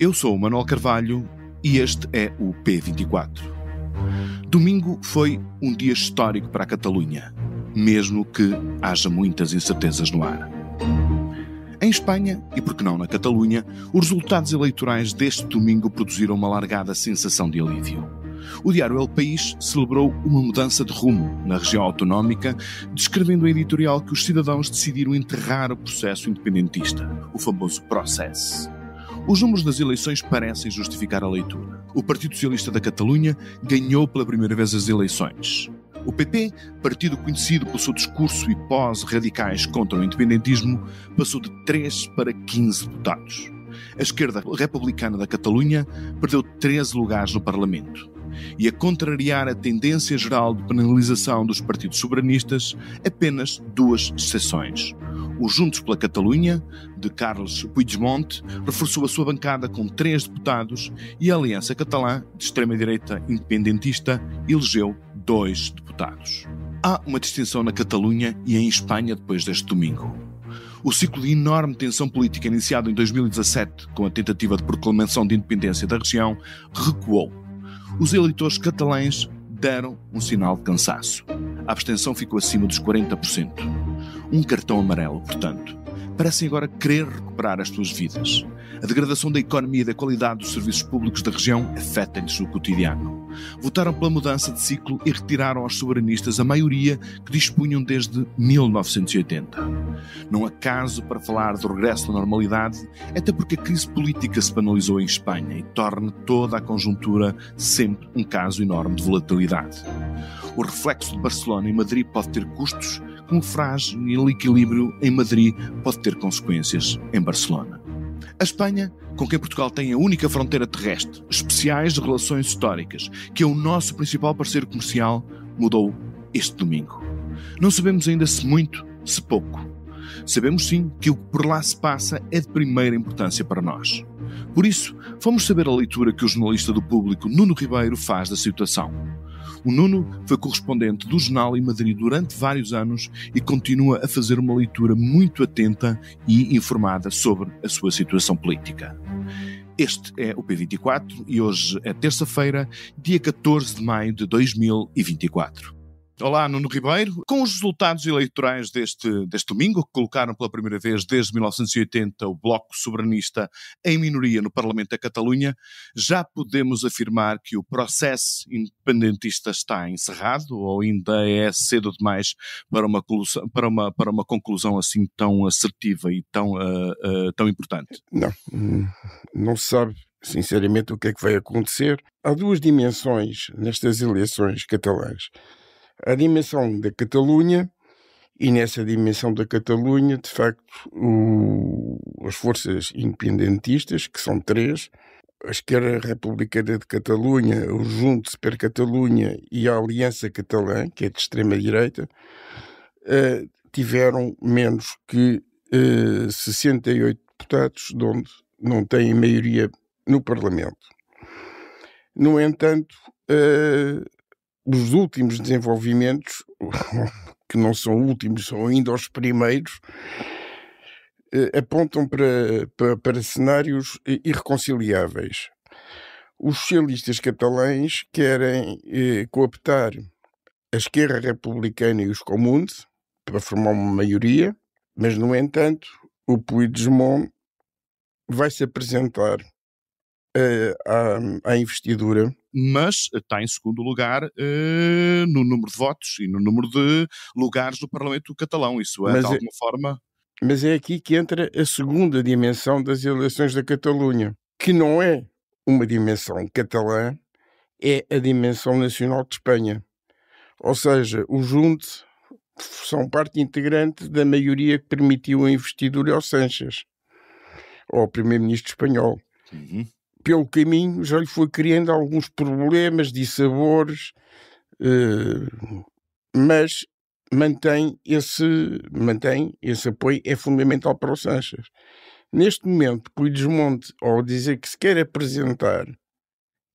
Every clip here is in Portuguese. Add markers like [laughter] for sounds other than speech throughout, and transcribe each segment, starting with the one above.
Eu sou o Manuel Carvalho e este é o P24. Domingo foi um dia histórico para a Catalunha, mesmo que haja muitas incertezas no ar. Em Espanha, e por que não na Catalunha, os resultados eleitorais deste domingo produziram uma largada sensação de alívio. O diário El País celebrou uma mudança de rumo na região autonómica, descrevendo em editorial que os cidadãos decidiram enterrar o processo independentista, o famoso processo. Os números das eleições parecem justificar a leitura. O Partido Socialista da Catalunha ganhou pela primeira vez as eleições. O PP, partido conhecido pelo seu discurso e pós-radicais contra o independentismo, passou de 3 para 15 deputados. A esquerda republicana da Catalunha perdeu 13 lugares no Parlamento e a contrariar a tendência geral de penalização dos partidos soberanistas, apenas duas exceções. O Juntos pela Catalunha, de Carlos Puigdemont, reforçou a sua bancada com três deputados e a Aliança Catalã, de extrema-direita independentista, elegeu dois deputados. Há uma distinção na Catalunha e em Espanha depois deste domingo. O ciclo de enorme tensão política iniciado em 2017 com a tentativa de proclamação de independência da região recuou os eleitores catalães deram um sinal de cansaço. A abstenção ficou acima dos 40%. Um cartão amarelo, portanto. Parecem agora querer recuperar as suas vidas. A degradação da economia e da qualidade dos serviços públicos da região afeta-lhes o cotidiano. Votaram pela mudança de ciclo e retiraram aos soberanistas a maioria que dispunham desde 1980. Não há caso para falar do regresso da normalidade, até porque a crise política se banalizou em Espanha e torna toda a conjuntura sempre um caso enorme de volatilidade. O reflexo de Barcelona e Madrid pode ter custos, como frágil equilíbrio em Madrid pode ter consequências em Barcelona. A Espanha, com quem Portugal tem a única fronteira terrestre, especiais relações históricas, que é o nosso principal parceiro comercial, mudou este domingo. Não sabemos ainda se muito, se pouco. Sabemos sim que o que por lá se passa é de primeira importância para nós. Por isso, vamos saber a leitura que o jornalista do público Nuno Ribeiro faz da situação. O Nuno foi correspondente do jornal em Madrid durante vários anos e continua a fazer uma leitura muito atenta e informada sobre a sua situação política. Este é o P24 e hoje é terça-feira, dia 14 de maio de 2024. Olá, Nuno Ribeiro. Com os resultados eleitorais deste, deste domingo, que colocaram pela primeira vez desde 1980 o Bloco Soberanista em minoria no Parlamento da Catalunha, já podemos afirmar que o processo independentista está encerrado ou ainda é cedo demais para uma, para uma, para uma conclusão assim tão assertiva e tão, uh, uh, tão importante? Não, hum, não se sabe sinceramente o que é que vai acontecer. Há duas dimensões nestas eleições catalãs a dimensão da Catalunha, e nessa dimensão da Catalunha, de facto, o, as forças independentistas, que são três, a Esquerda Republicana de Catalunha, o Juntos per Catalunha e a Aliança Catalã, que é de extrema-direita, eh, tiveram menos que 68 eh, deputados, de onde não têm maioria no Parlamento. No entanto, uh, os últimos desenvolvimentos, [laughs] que não são últimos, são ainda os primeiros, eh, apontam para, para, para cenários irreconciliáveis. Os socialistas catalães querem eh, cooptar a esquerda republicana e os comuns para formar uma maioria, mas, no entanto, o Puigdemont vai se apresentar eh, à, à investidura mas está eh, em segundo lugar eh, no número de votos e no número de lugares do Parlamento catalão. Isso é, mas de é alguma é, forma. Mas é aqui que entra a segunda dimensão das eleições da Catalunha, que não é uma dimensão catalã, é a dimensão nacional de Espanha. Ou seja, o Junte são parte integrante da maioria que permitiu a investidura ao Sanches, ao primeiro-ministro espanhol. Uhum pelo caminho, já lhe foi criando alguns problemas, dissabores, sabores eh, mas mantém esse, mantém esse apoio, é fundamental para o Sanches. Neste momento, o Monte, ao dizer que se quer apresentar,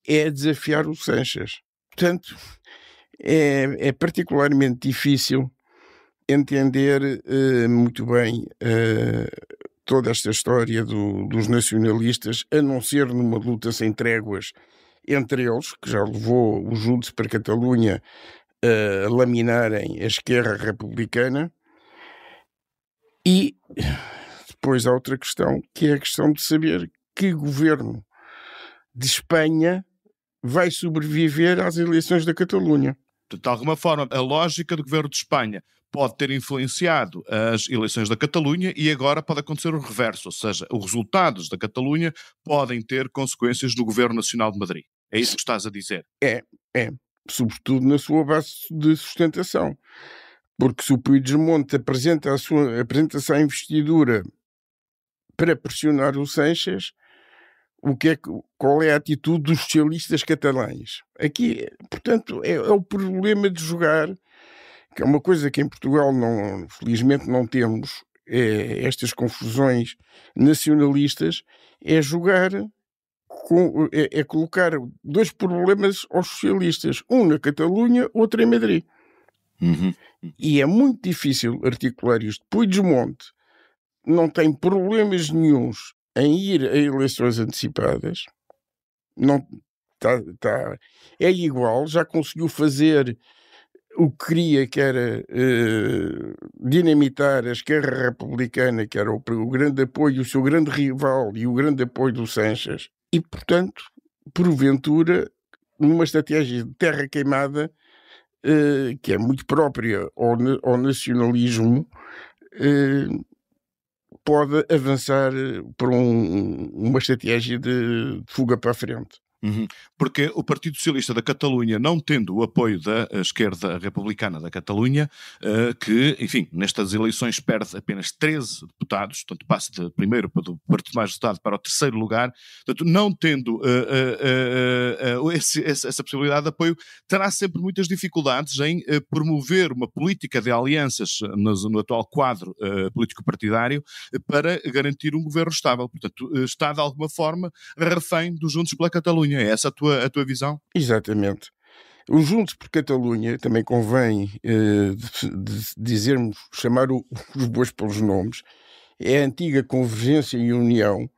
é desafiar o Sanches. Portanto, é, é particularmente difícil entender uh, muito bem uh, toda esta história do, dos nacionalistas, a não ser numa luta sem tréguas entre eles, que já levou os Júlio para a Catalunha eh, a laminarem a esquerda republicana. E depois há outra questão, que é a questão de saber que governo de Espanha vai sobreviver às eleições da Catalunha. De alguma forma, a lógica do governo de Espanha pode ter influenciado as eleições da Catalunha e agora pode acontecer o reverso, ou seja, os resultados da Catalunha podem ter consequências no Governo Nacional de Madrid. É isso que estás a dizer? É, é. Sobretudo na sua base de sustentação. Porque se o Puigdemont apresenta a sua apresentação à investidura para pressionar o Sanches, o que é, qual é a atitude dos socialistas catalães. Aqui, portanto, é, é o problema de jogar que é uma coisa que em Portugal, não, felizmente, não temos, é, estas confusões nacionalistas, é jogar com, é, é, colocar dois problemas aos socialistas, um na Catalunha, outro em Madrid. Uhum. E é muito difícil articular isto. Puigdemont não tem problemas nenhums em ir a eleições antecipadas, não tá, tá, é igual, já conseguiu fazer o que queria, que era uh, dinamitar a esquerda republicana, que era o, o, grande apoio, o seu grande rival e o grande apoio do Sanches, e, portanto, porventura, numa estratégia de terra queimada, uh, que é muito própria ao, ao nacionalismo, uh, pode avançar para um, uma estratégia de, de fuga para a frente. Uhum. Porque o Partido Socialista da Catalunha, não tendo o apoio da eh, esquerda republicana da Catalunha, uh, que, enfim, nestas eleições perde apenas 13 deputados, portanto passa de primeiro para, do, Partido mais votado para o terceiro lugar, portanto, não tendo uh, uh, esse, essa possibilidade de apoio, terá sempre muitas dificuldades em promover uma política de alianças no, no atual quadro político-partidário para garantir um governo estável. Portanto, está de alguma forma refém dos Juntos pela Catalunha. Catalunha. É essa a tua, a tua visão? Exatamente. O Juntos por Catalunha também convém eh, de, de dizermos, chamar o, [laughs] os bois pelos nomes, é a antiga Convergência e União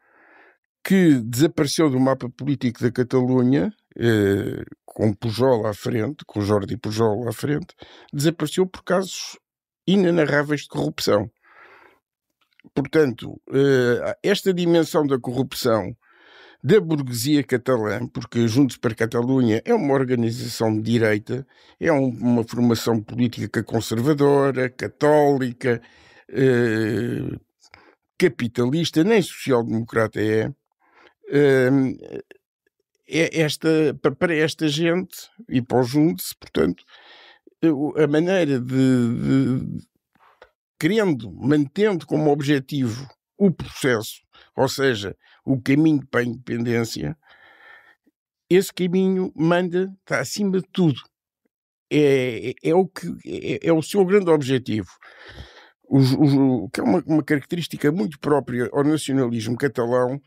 que desapareceu do mapa político da Catalunha, eh, com Pujol à frente, com Jordi Pujol à frente, desapareceu por casos inenarráveis de corrupção. Portanto, eh, esta dimensão da corrupção da burguesia catalã, porque Juntos para Catalunha é uma organização de direita, é um, uma formação política conservadora, católica, eh, capitalista, nem social-democrata é. Eh, esta, para esta gente e para o Juntos, portanto, a maneira de, de querendo, mantendo como objetivo o processo ou seja, o caminho para a independência, esse caminho manda, está acima de tudo. É, é, é o, que, é, é, o seu grande objetivo. o que é uma, uma característica muito própria ao nacionalismo catalão,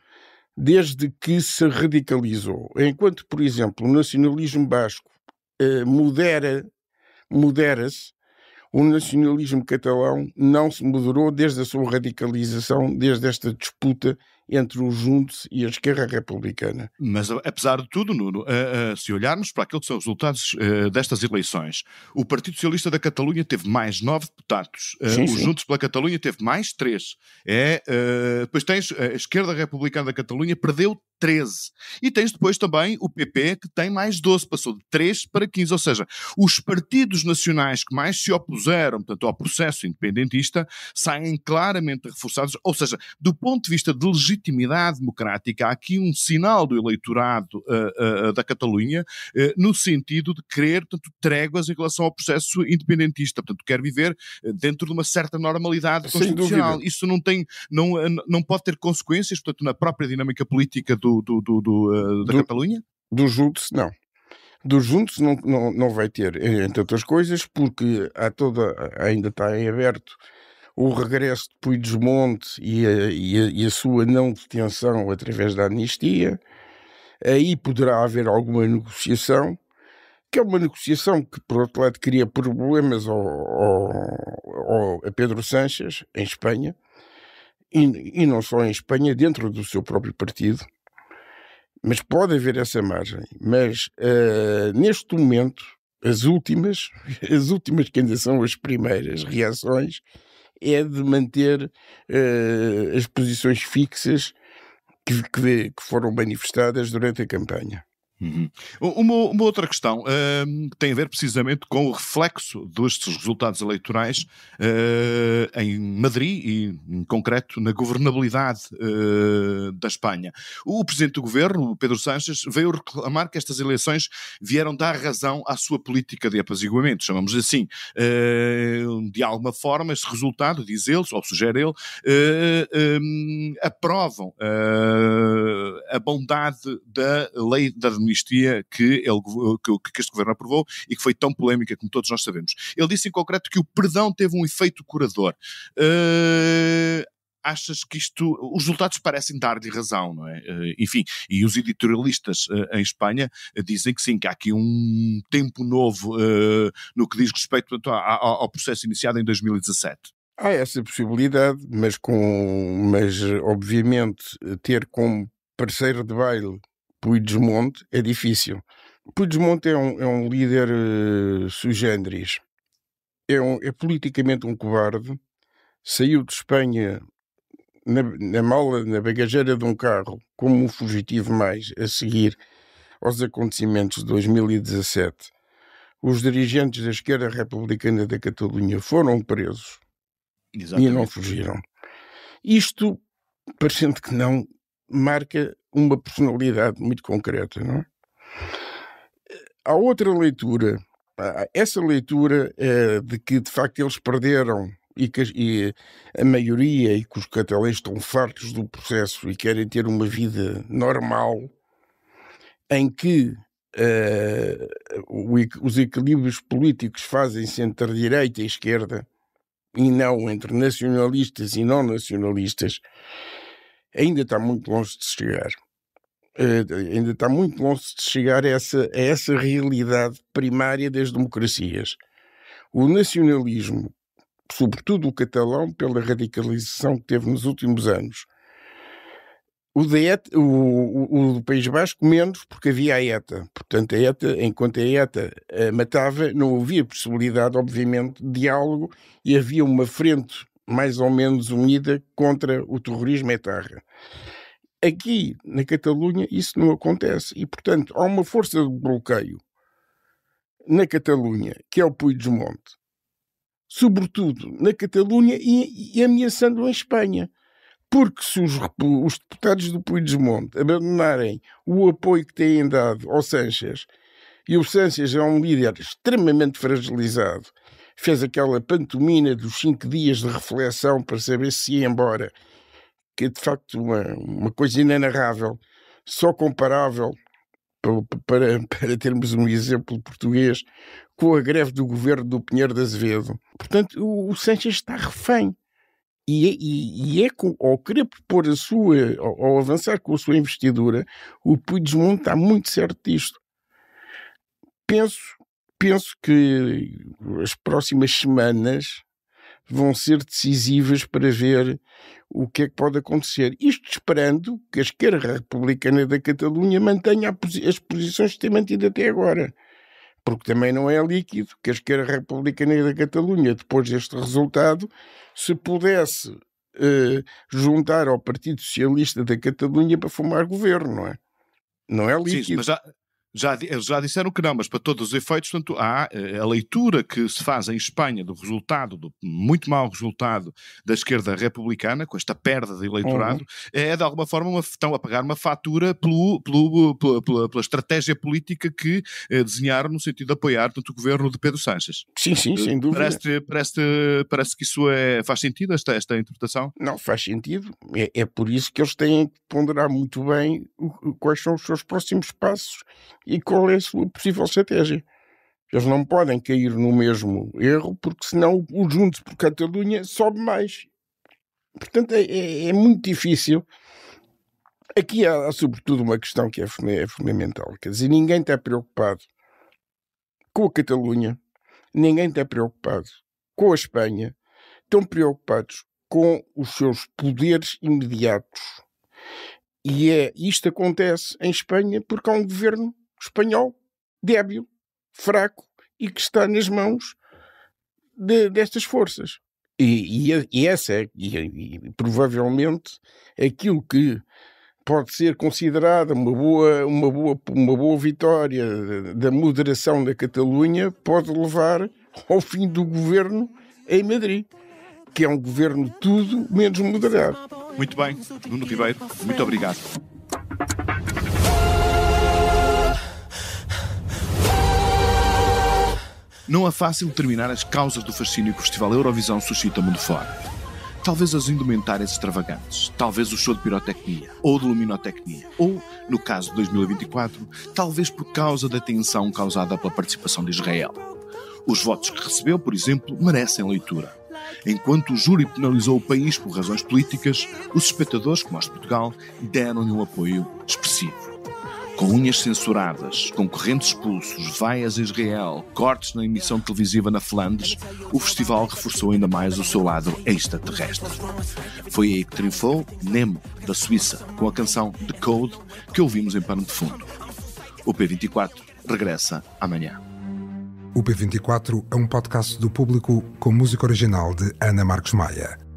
desde que se radicalizou. Enquanto, por exemplo, o nacionalismo basco eh, modera, modera-se, o nacionalismo catalão não se moderou desde a sua radicalização, desde esta disputa entre o Juntos e a esquerda republicana. Mas, apesar de tudo, Nuno, uh, uh, se olharmos para aqueles que são os resultados uh, destas eleições, o Partido Socialista da Catalunha teve mais nove deputados, eh, sim, o sim. Juntos pela Catalunha teve mais três. É, eh, depois tens a esquerda republicana da Catalunha, perdeu 13. E tens depois também o PP, que tem mais 12, passou de 3 para 15. Ou seja, os partidos nacionais que mais se opuseram portanto, ao processo independentista saem claramente reforçados. Ou seja, do ponto de vista de legitimidade, legitimidade democrática, há aqui um sinal do eleitorado uh, uh, da Catalunha eh, no sentido de querer portanto, tréguas em relação ao processo independentista, portanto quer viver dentro de uma certa normalidade constitucional. Isso não tem, não, não pode ter consequências, portanto, na própria dinâmica política do, do, do, do da do, Catalunha? Do Juntos, não dos juntos não, não, não vai ter, entre outras coisas, porque há toda, ainda está em aberto o regresso de Puigdemont e a, e a, e a sua não detenção através da amnistia. Aí poderá haver alguma negociação, que é uma negociação que, por outro lado, cria problemas ao, ao, ao a Pedro Sanches, em Espanha, e, e não só em Espanha, dentro do seu próprio partido. Mas pode haver essa margem. Mas uh, neste momento, as últimas, [laughs] as últimas que ainda são as primeiras reações, é de manter uh, as posições fixas que, que, que foram manifestadas durante a campanha. Uhum. Uma, uma, outra questão uh, tem a ver precisamente com o reflexo destes resultados eleitorais uh, em Madrid e, em concreto, na governabilidade uh, da Espanha. O presidente do governo, Pedro Sánchez, veio reclamar que estas eleições vieram dar razão à sua política de apaziguamento, chamamos assim. de alguma forma, este resultado, diz ele, ou sugere ele, um, aprovam a bondade da lei da administração amnistia que, ele, que, que este governo aprovou e que foi tão polémica como todos nós sabemos. Ele disse em concreto que o perdão teve um efeito curador. Uh, achas que isto. Os resultados parecem dar-lhe razão, não é? Ah, enfim, e os editorialistas ah, em Espanha dizem que sim, que há aqui um tempo novo no que diz respeito ao processo iniciado em 2017. Há essa possibilidade, mas, com, mas obviamente ter como parceiro de baile Puigdemont é difícil. Puigdemont é um, é um líder uh, generis. É, um, é politicamente um covarde. Saiu de Espanha na, na, mala, na bagageira de um carro, como um fugitivo mais, a seguir aos acontecimentos de 2017. Os dirigentes da esquerda republicana da Catalunha foram presos Exatamente. e não fugiram. Isto, parecendo que não, marca uma personalidade muito concreta, não é? Há outra leitura, essa leitura é, de que de facto eles perderam e que e a maioria e que os catalães estão fartos do processo e querem ter uma vida normal em que uh, os equilíbrios políticos fazem-se entre direita e esquerda e não entre nacionalistas e não nacionalistas ainda está muito longe de chegar. Uh, ainda está muito longe de chegar a essa, a essa realidade primária das democracias. O nacionalismo, sobretudo o catalão, pela radicalização que teve nos últimos anos, o, de ETA, o, o, do País Basco menos, porque havia a ETA. Portanto, a ETA, enquanto a ETA eh, matava, não havia possibilidade, obviamente, de diálogo e havia uma frente mais ou menos unida contra o terrorismo etarra. Aqui, na Catalunha, isso não acontece. E, portanto, há uma força de bloqueio na Catalunha, que é o Puigdemont, sobretudo na Catalunha e, e ameaçando a Espanha. Porque se os, os deputados do Puigdemont abandonarem o apoio que têm dado ao Sánchez e o Sánchez é um líder extremamente fragilizado, fez aquela pantomina dos cinco dias de reflexão para saber se ia embora, que é de facto uma, uma coisa inenarrável, só comparável, para, para, [laughs] para termos um exemplo português, com a greve do governo do Pinheiro de Azevedo. Portanto, o, o Sanchez está refém. E, é, e, e, é com, ao querer propor a sua, ao, ao avançar com a sua investidura, o Puigdemont está muito certo disto. Penso penso que as próximas semanas vão ser decisivas para ver o que é que pode acontecer. Isto esperando que a esquerda republicana da Catalunha mantenha as posições que tem mantido até agora. Porque também não é líquido que a esquerda republicana da Catalunha, depois deste resultado, se pudesse eh, juntar ao Partido Socialista da Catalunha para formar governo, não é? Não é líquido. Sim, mas já, já disseram que não, mas para todos os efeitos, portanto, há eh, a leitura que se faz em Espanha do resultado, do muito mau resultado da esquerda republicana, com esta perda de eleitorado, uhum. é de alguma forma uma, estão a pagar uma fatura pelo, pelo, pela, pela, pela estratégia política que eh, desenharam no sentido de apoiar tanto o governo de Pedro Sanches. Sim, sim, eh, sem dúvida. Parece, parece, parece que isso é, faz sentido, esta, esta interpretação? Não, faz sentido. É, é por isso que eles têm que ponderar muito bem o, quais são os seus próximos passos e qual é a sua possível estratégia. Eles não podem cair no mesmo erro, porque senão o Junto por Catalunha sobe mais. Portanto, é, é, é muito difícil. Aqui há, há, sobretudo, uma questão que é, é fundamental. Quer dizer, ninguém está preocupado com a Catalunha, ninguém está preocupado com a Espanha, estão preocupados com os seus poderes imediatos. E é, isto acontece em Espanha porque há um governo espanhol débil, fraco e que está nas mãos de, destas forças. E, e, e essa é, e, e, provavelmente, aquilo que pode ser considerada uma boa, uma boa, uma boa vitória da moderação da Catalunha pode levar ao fim do governo em Madrid, que é um governo tudo menos moderado. Muito bem, Nuno Ribeiro, muito obrigado. Não é fácil determinar as causas do fascínio que o Festival Eurovisão suscita mundo fora. Talvez as indumentárias extravagantes, talvez o show de pirotecnia ou de luminotecnia, ou, no caso de 2024, talvez por causa da tensão causada pela participação de Israel. Os votos que recebeu, por exemplo, merecem leitura. Enquanto o júri penalizou o país por razões políticas, os espectadores, como nós de Portugal, deram-lhe um apoio expressivo com unhas censuradas, concorrentes expulsos, vaias a Israel, cortes na emissão televisiva na Flandres, o festival reforçou ainda mais o seu lado extraterrestre. Foi aí que triunfou Nemo, da Suíça, com a canção The Code, que ouvimos em pano de fundo. O P24 regressa amanhã. O P24 é um podcast do público com música original de Ana Marcos Maia.